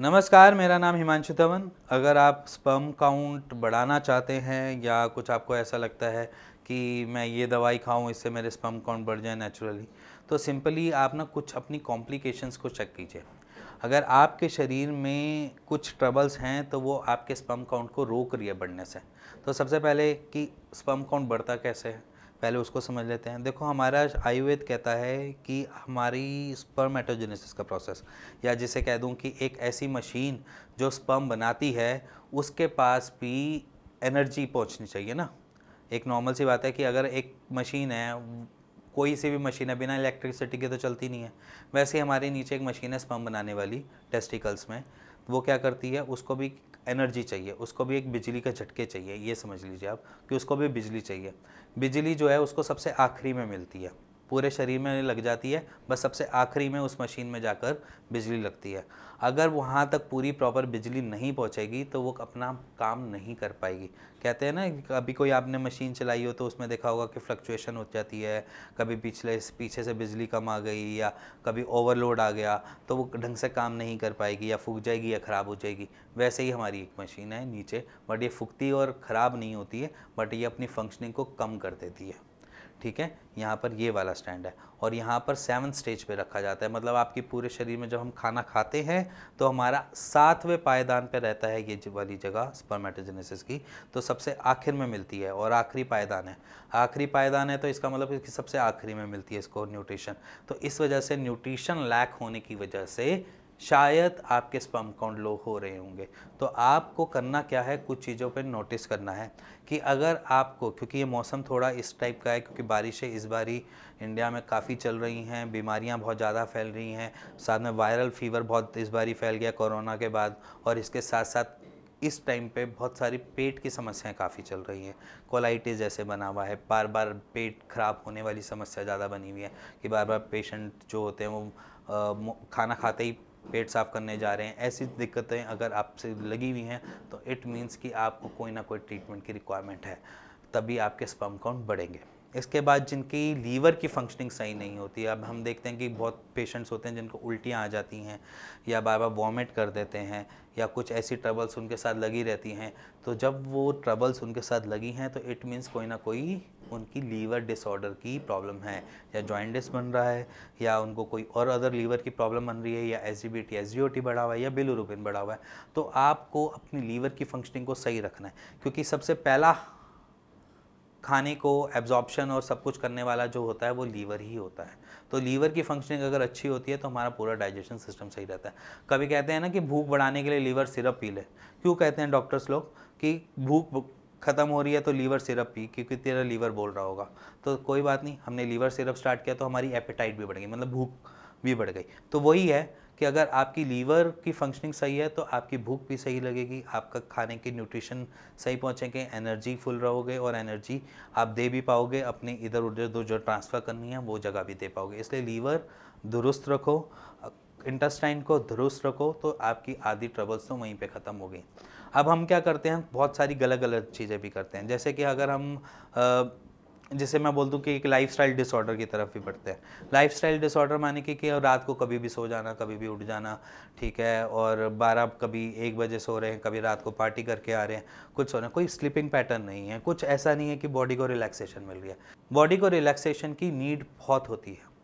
नमस्कार मेरा नाम हिमांशु धवन अगर आप स्पर्म काउंट बढ़ाना चाहते हैं या कुछ आपको ऐसा लगता है कि मैं ये दवाई खाऊं इससे मेरे स्पर्म काउंट बढ़ जाए नेचुरली तो सिंपली आप ना कुछ अपनी कॉम्प्लिकेशंस को चेक कीजिए अगर आपके शरीर में कुछ ट्रबल्स हैं तो वो आपके स्पर्म काउंट को रोक रही है बढ़ने से तो सबसे पहले कि स्पर्म काउंट बढ़ता कैसे है पहले उसको समझ लेते हैं देखो हमारा आयुर्वेद कहता है कि हमारी स्पर्मेटोजेनेसिस का प्रोसेस या जिसे कह दूँ कि एक ऐसी मशीन जो स्पर्म बनाती है उसके पास भी एनर्जी पहुँचनी चाहिए ना एक नॉर्मल सी बात है कि अगर एक मशीन है कोई सी भी मशीन है बिना इलेक्ट्रिसिटी के तो चलती नहीं है वैसे हमारे नीचे एक मशीन है स्पम बनाने वाली टेस्टिकल्स में वो क्या करती है उसको भी एनर्जी चाहिए उसको भी एक बिजली के झटके चाहिए ये समझ लीजिए आप कि उसको भी बिजली चाहिए बिजली जो है उसको सबसे आखिरी में मिलती है पूरे शरीर में लग जाती है बस सबसे आखिरी में उस मशीन में जाकर बिजली लगती है अगर वहाँ तक पूरी प्रॉपर बिजली नहीं पहुँचेगी तो वो अपना काम नहीं कर पाएगी कहते हैं ना कभी कोई आपने मशीन चलाई हो तो उसमें देखा होगा कि फ्लक्चुएशन हो जाती है कभी पिछले पीछे से बिजली कम आ गई या कभी ओवरलोड आ गया तो वो ढंग से काम नहीं कर पाएगी या फूक जाएगी या ख़राब हो जाएगी वैसे ही हमारी एक मशीन है नीचे बट ये फूकती और ख़राब नहीं होती है बट ये अपनी फंक्शनिंग को कम कर देती है ठीक है यहाँ पर ये वाला स्टैंड है और यहाँ पर सेवन स्टेज पे रखा जाता है मतलब आपके पूरे शरीर में जब हम खाना खाते हैं तो हमारा सातवें पायदान पे रहता है ये वाली जगह स्पर्मेटोजेनेसिस की तो सबसे आखिर में मिलती है और आखिरी पायदान है आखिरी पायदान है तो इसका मतलब इसकी सबसे आखिरी में मिलती है इसको न्यूट्रिशन तो इस वजह से न्यूट्रिशन लैक होने की वजह से शायद आपके स्पम काउंट लो हो रहे होंगे तो आपको करना क्या है कुछ चीज़ों पे नोटिस करना है कि अगर आपको क्योंकि ये मौसम थोड़ा इस टाइप का है क्योंकि बारिशें इस बारी इंडिया में काफ़ी चल रही हैं बीमारियां बहुत ज़्यादा फैल रही हैं साथ में वायरल फीवर बहुत इस बारी फैल गया कोरोना के बाद और इसके साथ साथ इस टाइम पे बहुत सारी पेट की समस्याएं काफ़ी चल रही हैं कोलाइटिस जैसे बना हुआ है बार बार पेट खराब होने वाली समस्या ज़्यादा बनी हुई है कि बार बार पेशेंट जो होते हैं वो खाना खाते ही पेट साफ करने जा रहे हैं ऐसी दिक्कतें अगर आपसे लगी हुई हैं तो इट मीन्स कि आपको कोई ना कोई ट्रीटमेंट की रिक्वायरमेंट है तभी आपके स्पम काउंट बढ़ेंगे इसके बाद जिनकी लीवर की फंक्शनिंग सही नहीं होती अब हम देखते हैं कि बहुत पेशेंट्स होते हैं जिनको उल्टियाँ आ जाती हैं या बार बार वॉमिट कर देते हैं या कुछ ऐसी ट्रबल्स उनके साथ लगी रहती हैं तो जब वो ट्रबल्स उनके साथ लगी हैं तो इट मीन्स कोई ना कोई उनकी लीवर डिसऑर्डर की प्रॉब्लम है या जॉइंडिस बन रहा है या उनको कोई और अदर लीवर की प्रॉब्लम बन रही है या S G B T T S G O बढ़ा हुआ है या बिलोरूबिन बढ़ा हुआ है तो आपको अपनी लीवर की फंक्शनिंग को सही रखना है क्योंकि सबसे पहला खाने को एब्जॉर्बशन और सब कुछ करने वाला जो होता है वो लीवर ही होता है तो लीवर की फंक्शनिंग अगर अच्छी होती है तो हमारा पूरा डाइजेशन सिस्टम सही रहता है कभी कहते हैं ना कि भूख बढ़ाने के लिए लीवर सिरप पी ले क्यों कहते हैं डॉक्टर्स लोग कि भूख ख़त्म हो रही है तो लीवर सिरप पी क्योंकि तेरा लीवर बोल रहा होगा तो कोई बात नहीं हमने लीवर सिरप स्टार्ट किया तो हमारी एपेटाइट भी बढ़ गई मतलब भूख भी बढ़ गई तो वही है कि अगर आपकी लीवर की फंक्शनिंग सही है तो आपकी भूख भी सही लगेगी आपका खाने की न्यूट्रिशन सही पहुँचेंगे एनर्जी फुल रहोगे और एनर्जी आप दे भी पाओगे अपने इधर उधर दो जो ट्रांसफ़र करनी है वो जगह भी दे पाओगे इसलिए लीवर दुरुस्त रखो इंटस्टाइन को दुरुस्त रखो तो आपकी आधी ट्रबल्स तो वहीं पे ख़त्म हो गई अब हम क्या करते हैं बहुत सारी गलत गलत चीज़ें भी करते हैं जैसे कि अगर हम आ, जिसे मैं बोल दूँ कि एक लाइफ स्टाइल डिसऑर्डर की तरफ भी बढ़ते हैं लाइफ स्टाइल डिसऑर्डर माने कि, कि रात को कभी भी सो जाना कभी भी उठ जाना ठीक है और बारह कभी एक बजे सो रहे हैं कभी रात को पार्टी करके आ रहे हैं कुछ सो रहे हैं कोई स्लीपिंग पैटर्न नहीं है कुछ ऐसा नहीं है कि बॉडी को रिलैक्सेशन मिल रही है बॉडी को रिलैक्सेशन की नीड बहुत होती है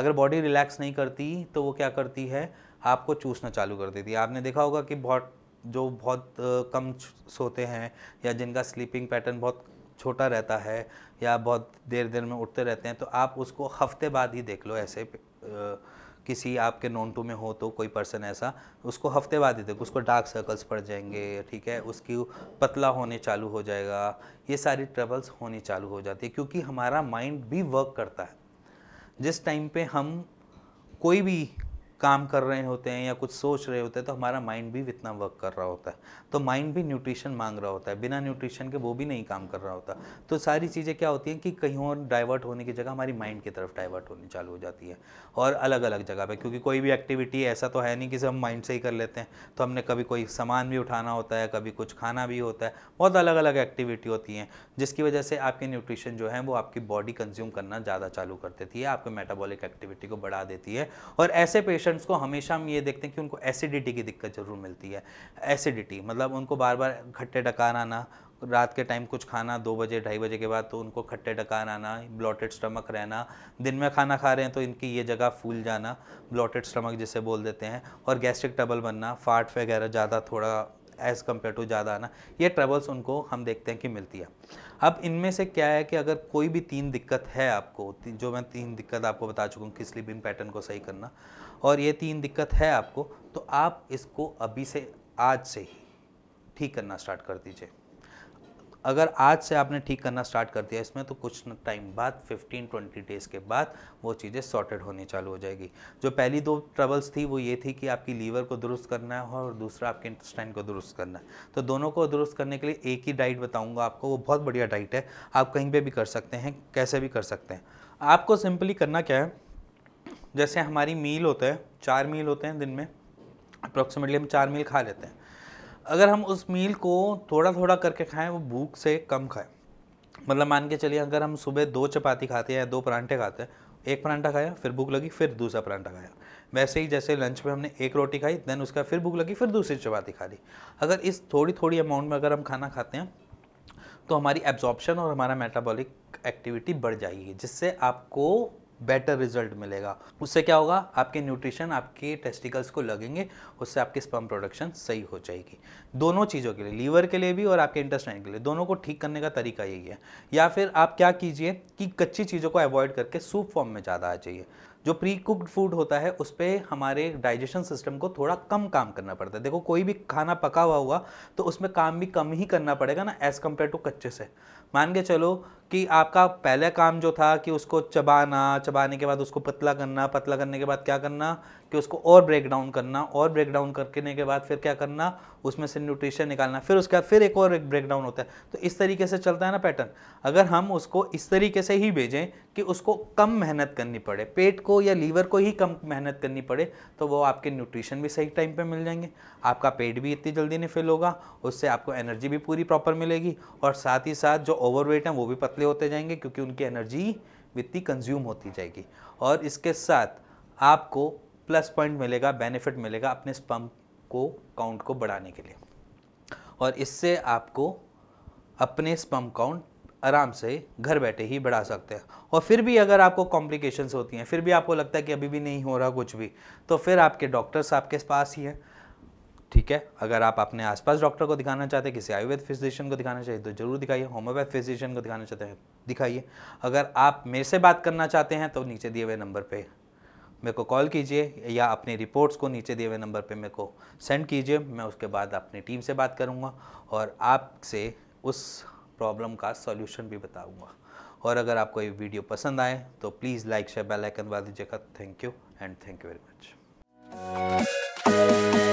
अगर बॉडी रिलैक्स नहीं करती तो वो क्या करती है आपको चूसना चालू कर देती है आपने देखा होगा कि बहुत जो बहुत कम सोते हैं या जिनका स्लीपिंग पैटर्न बहुत छोटा रहता है या बहुत देर देर में उठते रहते हैं तो आप उसको हफ्ते बाद ही देख लो ऐसे किसी आपके नॉन टू में हो तो कोई पर्सन ऐसा उसको हफ्ते बाद ही देखो उसको डार्क सर्कल्स पड़ जाएंगे ठीक है उसकी पतला होने चालू हो जाएगा ये सारी ट्रबल्स होने चालू हो जाती है क्योंकि हमारा माइंड भी वर्क करता है जिस टाइम पे हम कोई भी काम कर रहे होते हैं या कुछ सोच रहे होते हैं तो हमारा माइंड भी इतना वर्क कर रहा होता है तो माइंड भी न्यूट्रिशन मांग रहा होता है बिना न्यूट्रिशन के वो भी नहीं काम कर रहा होता तो सारी चीज़ें क्या होती हैं कि कहीं और डाइवर्ट होने की जगह हमारी माइंड की तरफ डाइवर्ट होनी चालू हो जाती है और अलग अलग जगह पर क्योंकि कोई भी एक्टिविटी ऐसा तो है नहीं कि हम माइंड से ही कर लेते हैं तो हमने कभी कोई सामान भी उठाना होता है कभी कुछ खाना भी होता है बहुत अलग अलग एक्टिविटी होती हैं जिसकी वजह से आपके न्यूट्रिशन जो है वो आपकी बॉडी कंज्यूम करना ज़्यादा चालू कर देती है आपके मेटाबॉलिक एक्टिविटी को बढ़ा देती है और ऐसे पेशेंट पेशेंट्स को हमेशा हम ये देखते हैं कि उनको एसिडिटी की दिक्कत ज़रूर मिलती है एसिडिटी मतलब उनको बार बार खट्टे डकार आना रात के टाइम कुछ खाना दो बजे ढाई बजे के बाद तो उनको खट्टे डकार आना ब्लॉटेड स्टमक रहना दिन में खाना खा रहे हैं तो इनकी ये जगह फूल जाना ब्लॉटेड स्टमक जिसे बोल देते हैं और गैस्ट्रिक टबल बनना फाट वगैरह ज़्यादा थोड़ा एज़ कम्पेयर टू ज़्यादा आना ये ट्रेवल्स उनको हम देखते हैं कि मिलती है अब इनमें से क्या है कि अगर कोई भी तीन दिक्कत है आपको जो मैं तीन दिक्कत आपको बता चुका हूँ कि स्लीपिंग पैटर्न को सही करना और ये तीन दिक्कत है आपको तो आप इसको अभी से आज से ही ठीक करना स्टार्ट कर दीजिए अगर आज से आपने ठीक करना स्टार्ट कर दिया इसमें तो कुछ टाइम बाद 15-20 डेज़ के बाद वो चीज़ें सॉर्टेड होनी चालू हो जाएगी जो पहली दो ट्रबल्स थी वो ये थी कि आपकी लीवर को दुरुस्त करना है और दूसरा आपके इंटस्टाइन को दुरुस्त करना है तो दोनों को दुरुस्त करने के लिए एक ही डाइट बताऊँगा आपको वो बहुत बढ़िया डाइट है आप कहीं पर भी कर सकते हैं कैसे भी कर सकते हैं आपको सिंपली करना क्या है जैसे हमारी मील होता है चार मील होते हैं दिन में अप्रॉक्सीमेटली हम चार मील खा लेते हैं अगर हम उस मील को थोड़ा थोड़ा करके खाएं वो भूख से कम खाएं मतलब मान के चलिए अगर हम सुबह दो चपाती खाते हैं या दो परांठे खाते हैं एक परांठा खाया फिर भूख लगी फिर दूसरा परांठा खाया वैसे ही जैसे लंच में हमने एक रोटी खाई देन उसका फिर भूख लगी फिर दूसरी चपाती खा ली अगर इस थोड़ी थोड़ी अमाउंट में अगर हम खाना खाते हैं तो हमारी एब्जॉर्प्शन और हमारा मेटाबॉलिक एक्टिविटी बढ़ जाएगी जिससे आपको बेटर रिजल्ट मिलेगा उससे क्या होगा आपके न्यूट्रिशन आपके टेस्टिकल्स को लगेंगे उससे आपकी स्पम प्रोडक्शन सही हो जाएगी दोनों चीज़ों के लिए लीवर के लिए भी और आपके इंटेस्टाइन के लिए दोनों को ठीक करने का तरीका यही है या फिर आप क्या कीजिए कि कच्ची चीज़ों को अवॉइड करके सूप फॉर्म में ज़्यादा आ जाइए जो प्री कुकड फूड होता है उस पर हमारे डाइजेशन सिस्टम को थोड़ा कम काम करना पड़ता है देखो कोई भी खाना पका हुआ हुआ तो उसमें काम भी कम ही करना पड़ेगा ना एज़ कम्पेयर टू कच्चे से मान के चलो कि आपका पहले काम जो था कि उसको चबाना चबाने के बाद उसको पतला करना पतला करने के बाद क्या करना कि उसको और ब्रेक डाउन करना और ब्रेक डाउन करने के बाद फिर क्या करना उसमें से न्यूट्रिशन निकालना फिर उसके बाद फिर एक और एक ब्रेक डाउन होता है तो इस तरीके से चलता है ना पैटर्न अगर हम उसको इस तरीके से ही भेजें कि उसको कम मेहनत करनी पड़े पेट को या लीवर को ही कम मेहनत करनी पड़े तो वो आपके न्यूट्रिशन भी सही टाइम पर मिल जाएंगे आपका पेट भी इतनी जल्दी नहीं फिल होगा उससे आपको एनर्जी भी पूरी प्रॉपर मिलेगी और साथ ही साथ जो ओवरवेट है वो भी पतला पतले होते जाएंगे क्योंकि उनकी एनर्जी वित्ती कंज्यूम होती जाएगी और इसके साथ आपको प्लस पॉइंट मिलेगा बेनिफिट मिलेगा अपने स्पम्प को काउंट को बढ़ाने के लिए और इससे आपको अपने स्पम्प काउंट आराम से घर बैठे ही बढ़ा सकते हैं और फिर भी अगर आपको कॉम्प्लिकेशंस होती हैं फिर भी आपको लगता है कि अभी भी नहीं हो रहा कुछ भी तो फिर आपके डॉक्टर्स आपके पास ही हैं ठीक है अगर आप अपने आसपास डॉक्टर को दिखाना चाहते हैं किसी आयुर्वेद फिजिशियन को दिखाना चाहिए तो जरूर दिखाइए होम्योपैथ फिजिशियन को दिखाना चाहते हैं दिखाइए अगर आप मेरे से बात करना चाहते हैं तो नीचे दिए हुए नंबर पर मेरे को कॉल कीजिए या अपनी रिपोर्ट्स को नीचे दिए हुए नंबर पर मेरे को सेंड कीजिए मैं उसके बाद अपनी टीम से बात करूँगा और आपसे उस प्रॉब्लम का सॉल्यूशन भी बताऊँगा और अगर आपको ये वीडियो पसंद आए तो please like share bell icon दबा दीजिएगा thank you and thank you very much